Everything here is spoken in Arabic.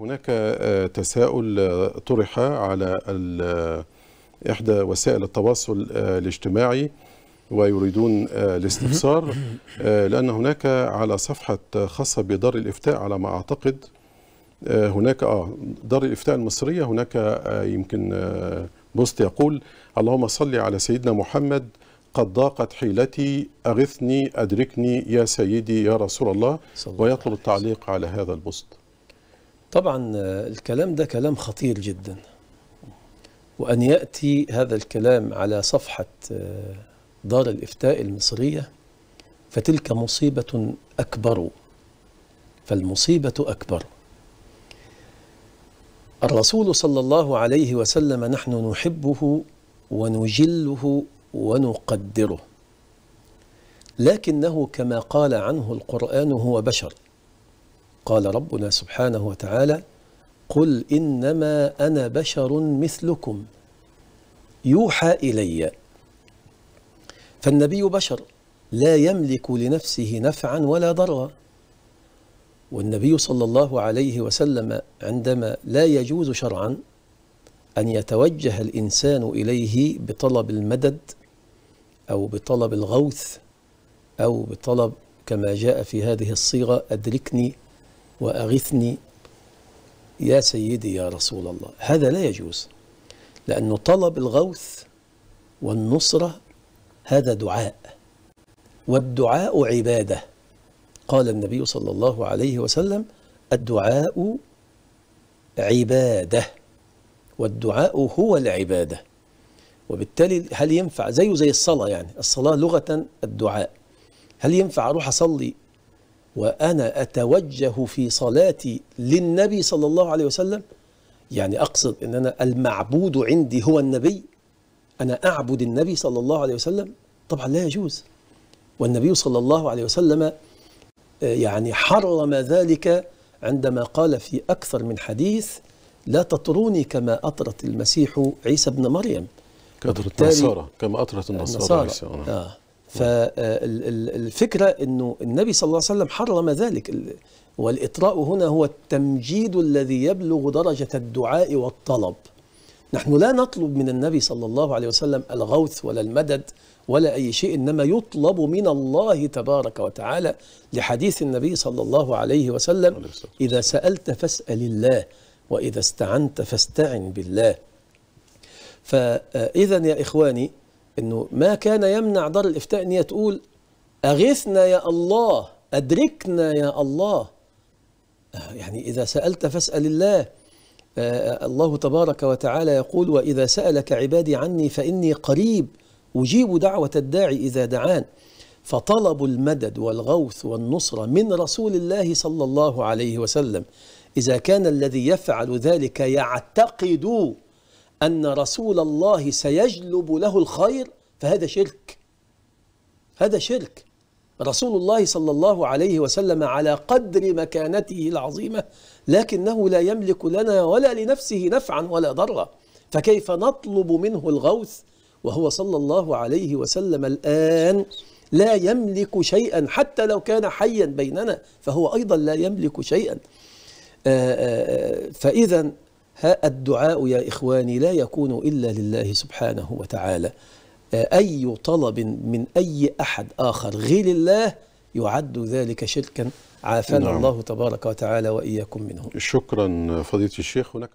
هناك آه، تساؤل آه، طرح على آه، إحدى وسائل التواصل الاجتماعي ويريدون الاستفسار لأن هناك على صفحة خاصة بدار الإفتاء على ما أعتقد هناك آه دار الإفتاء المصرية هناك يمكن بوست يقول اللهم صل على سيدنا محمد قد ضاقت حيلتي أغثني أدركني يا سيدي يا رسول الله ويطلب التعليق على هذا البوست طبعا الكلام ده كلام خطير جدا وأن يأتي هذا الكلام على صفحة دار الإفتاء المصرية فتلك مصيبة أكبر فالمصيبة أكبر الرسول صلى الله عليه وسلم نحن نحبه ونجله ونقدره لكنه كما قال عنه القرآن هو بشر قال ربنا سبحانه وتعالى قل إنما أنا بشر مثلكم يوحى إلي فالنبي بشر لا يملك لنفسه نفعا ولا ضرا والنبي صلى الله عليه وسلم عندما لا يجوز شرعا أن يتوجه الإنسان إليه بطلب المدد أو بطلب الغوث أو بطلب كما جاء في هذه الصيغة أدركني وأغثني يا سيدي يا رسول الله هذا لا يجوز لأنه طلب الغوث والنصرة هذا دعاء والدعاء عبادة قال النبي صلى الله عليه وسلم الدعاء عبادة والدعاء هو العبادة وبالتالي هل ينفع زيه زي الصلاة يعني الصلاة لغة الدعاء هل ينفع أروح أصلي وأنا أتوجه في صلاتي للنبي صلى الله عليه وسلم يعني أقصد أن أنا المعبود عندي هو النبي أنا أعبد النبي صلى الله عليه وسلم طبعا لا يجوز والنبي صلى الله عليه وسلم آه، يعني حرم ذلك عندما قال في أكثر من حديث لا تطروني كما أطرت المسيح عيسى ابن مريم كثرة النصارى كما أطرت النصارى, النصارى. عيسى آه. آه. فالفكرة آه، أنه النبي صلى الله عليه وسلم حرم ذلك والإطراء هنا هو التمجيد الذي يبلغ درجة الدعاء والطلب نحن لا نطلب من النبي صلى الله عليه وسلم الغوث ولا المدد ولا أي شيء إنما يطلب من الله تبارك وتعالى لحديث النبي صلى الله عليه وسلم إذا سألت فاسأل الله وإذا استعنت فاستعن بالله فإذا آه، يا إخواني انه ما كان يمنع دار الافتاء ان هي تقول اغثنا يا الله ادركنا يا الله آه، يعني اذا سالت فاسال الله آه، آه، الله تبارك وتعالى يقول واذا سالك عبادي عني فاني قريب اجيب دعوه الداعي اذا دعان فطلب المدد والغوث والنصره من رسول الله صلى الله عليه وسلم اذا كان الذي يفعل ذلك يعتقد أن رسول الله سيجلب له الخير فهذا شرك هذا شرك رسول الله صلى الله عليه وسلم على قدر مكانته العظيمة لكنه لا يملك لنا ولا لنفسه نفعا ولا ضرا فكيف نطلب منه الغوث وهو صلى الله عليه وسلم الآن لا يملك شيئا حتى لو كان حيا بيننا فهو أيضا لا يملك شيئا آه، آه، آه، فإذا ها الدعاء يا إخواني لا يكون إلا لله سبحانه وتعالى آه، أي طلب من أي أحد آخر غير الله يعد ذلك شركا عافانا نعم. الله تبارك وتعالى وإياكم منه شكرا فضيلة الشيخ هناك